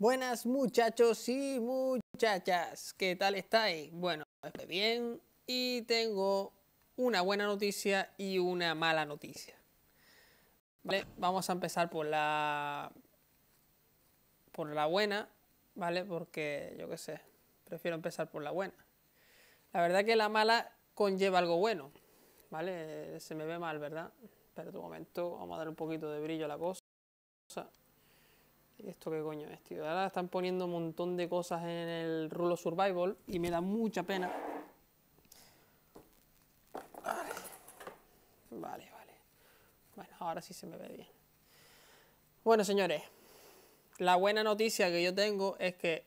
Buenas muchachos y muchachas, ¿qué tal estáis? Bueno, estoy bien y tengo una buena noticia y una mala noticia. vamos a empezar por la por la buena, ¿vale? Porque yo qué sé, prefiero empezar por la buena. La verdad que la mala conlleva algo bueno, ¿vale? Se me ve mal, ¿verdad? Espera un momento, vamos a dar un poquito de brillo a la cosa. ¿Esto qué coño es, tío? Ahora están poniendo un montón de cosas en el Rulo Survival y me da mucha pena. Vale, vale. Bueno, ahora sí se me ve bien. Bueno, señores, la buena noticia que yo tengo es que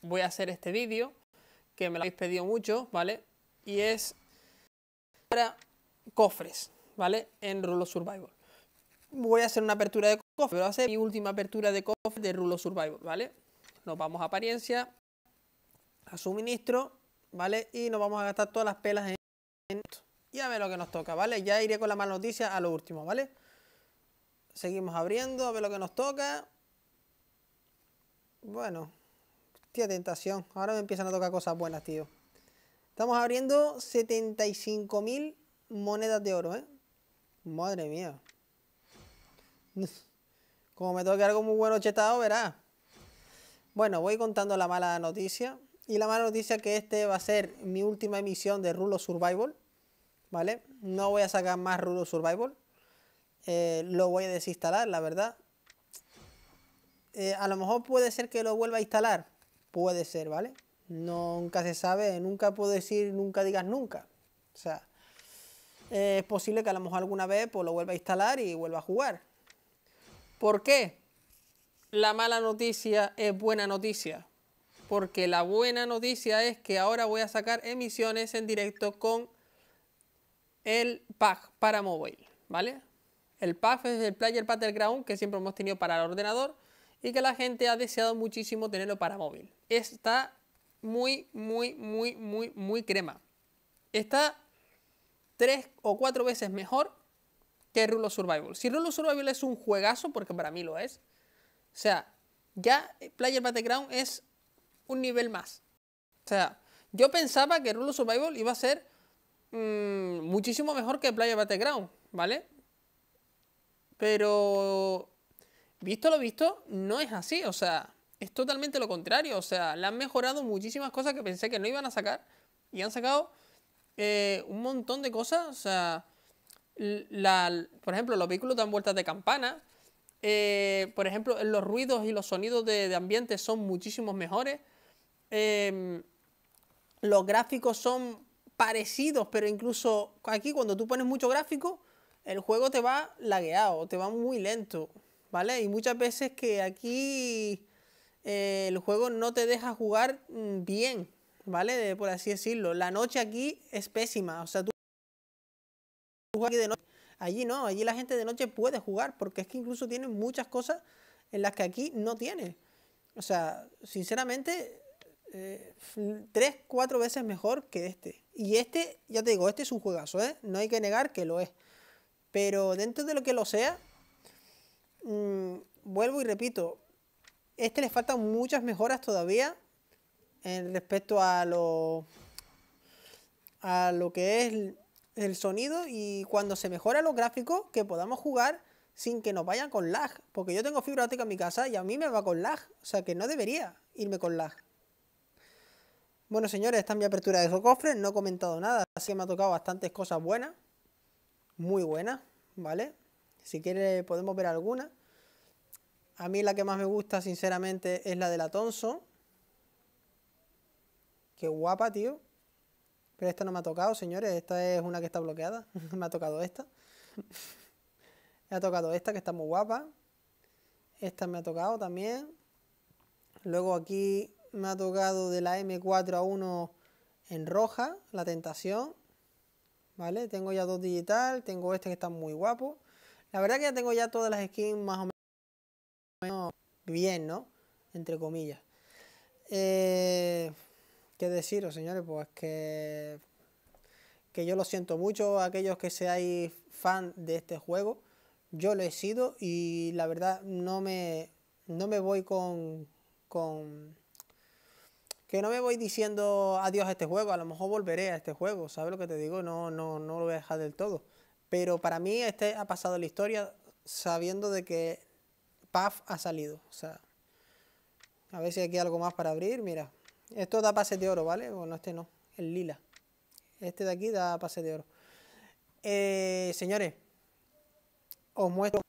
voy a hacer este vídeo, que me lo habéis pedido mucho, ¿vale? Y es para cofres, ¿vale? En Rulo Survival. Voy a hacer una apertura de Voy a hacer mi última apertura de cofre de Rulo Survival, ¿vale? Nos vamos a apariencia, a suministro, ¿vale? Y nos vamos a gastar todas las pelas en, esto. Y a ver lo que nos toca, ¿vale? Ya iré con la mala noticia a lo último, ¿vale? Seguimos abriendo, a ver lo que nos toca. Bueno, tía tentación. Ahora me empiezan a tocar cosas buenas, tío. Estamos abriendo 75.000 monedas de oro, ¿eh? Madre mía. Como me toque algo muy bueno chetado, verá. Bueno, voy contando la mala noticia. Y la mala noticia es que este va a ser mi última emisión de Rulo Survival. ¿Vale? No voy a sacar más Rulo Survival. Eh, lo voy a desinstalar, la verdad. Eh, a lo mejor puede ser que lo vuelva a instalar. Puede ser, ¿vale? Nunca se sabe, nunca puedo decir, nunca digas nunca. O sea, es posible que a lo mejor alguna vez pues, lo vuelva a instalar y vuelva a jugar. ¿Por qué? La mala noticia es buena noticia. Porque la buena noticia es que ahora voy a sacar emisiones en directo con el pack para móvil. ¿vale? El pack es el player battleground que siempre hemos tenido para el ordenador y que la gente ha deseado muchísimo tenerlo para móvil. Está muy, muy, muy, muy, muy crema. Está tres o cuatro veces mejor que Rulo Survival. Si Rulo Survival es un juegazo, porque para mí lo es, o sea, ya Player Battleground es un nivel más. O sea, yo pensaba que Rulo Survival iba a ser mm, muchísimo mejor que Player Battleground, ¿vale? Pero visto lo visto, no es así, o sea, es totalmente lo contrario, o sea, le han mejorado muchísimas cosas que pensé que no iban a sacar y han sacado eh, un montón de cosas, o sea, por ejemplo, los vehículos dan vueltas de campana. Eh, por ejemplo, los ruidos y los sonidos de, ambiente son muchísimos mejores. Em, los gráficos son parecidos, pero incluso aquí cuando tú pones mucho gráfico, el juego te va lagueado, te va muy lento, ¿vale? Y muchas veces que aquí eh, el juego no te deja jugar mm, bien, ¿vale? Por así decirlo. La noche aquí es pésima, o sea, tú aquí de noche. Allí no, allí la gente de noche puede jugar, porque es que incluso tienen muchas cosas en las que aquí no tiene. O sea, sinceramente, eh, tres, cuatro veces mejor que este. Y este, ya te digo, este es un juegazo, ¿eh? No hay que negar que lo es. Pero dentro de lo que lo sea, mm, vuelvo y repito, este le faltan muchas mejoras todavía en respecto a lo, a lo que es el sonido y cuando se mejora los gráficos que podamos jugar sin que nos vayan con lag. Porque yo tengo fibra óptica en mi casa y a mí me va con lag. O sea que no debería irme con lag. Bueno, señores, esta es mi apertura de cofre. No he comentado nada, así que me ha tocado bastantes cosas buenas. Muy buenas, ¿vale? Si quiere podemos ver alguna. A mí la que más me gusta, sinceramente, es la de la Thompson. Qué guapa, tío. Pero esta no me ha tocado, señores. Esta es una que está bloqueada. me ha tocado esta. me ha tocado esta, que está muy guapa. Esta me ha tocado también. Luego aquí me ha tocado de la M4 a 1 en roja, la tentación. ¿Vale? Tengo ya dos digital, tengo este que está muy guapo. La verdad que ya tengo ya todas las skins más o menos bien, ¿no? Entre comillas. Eh, qué deciros, señores, pues que, que yo lo siento mucho aquellos que seáis fan de este juego. Yo lo he sido y la verdad no me, no me voy con, con... Que no me voy diciendo adiós a este juego, a lo mejor volveré a este juego, ¿sabes lo que te digo? No, no, no lo voy a dejar del todo. Pero para mí este ha pasado la historia sabiendo de que PAF ha salido. O sea, a ver si hay aquí algo más para abrir, mira. Esto da pase de oro, ¿vale? Bueno, este no, el lila. Este de aquí da pase de oro. Eh, señores, os muestro